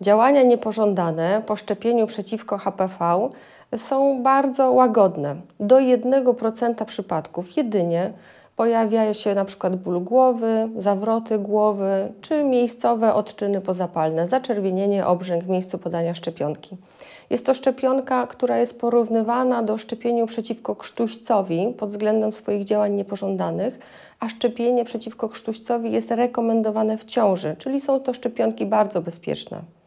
Działania niepożądane po szczepieniu przeciwko HPV są bardzo łagodne. Do 1% przypadków jedynie pojawia się na przykład ból głowy, zawroty głowy czy miejscowe odczyny pozapalne, zaczerwienienie obrzęk w miejscu podania szczepionki. Jest to szczepionka, która jest porównywana do szczepieniu przeciwko krztuścowi pod względem swoich działań niepożądanych, a szczepienie przeciwko krztuścowi jest rekomendowane w ciąży, czyli są to szczepionki bardzo bezpieczne.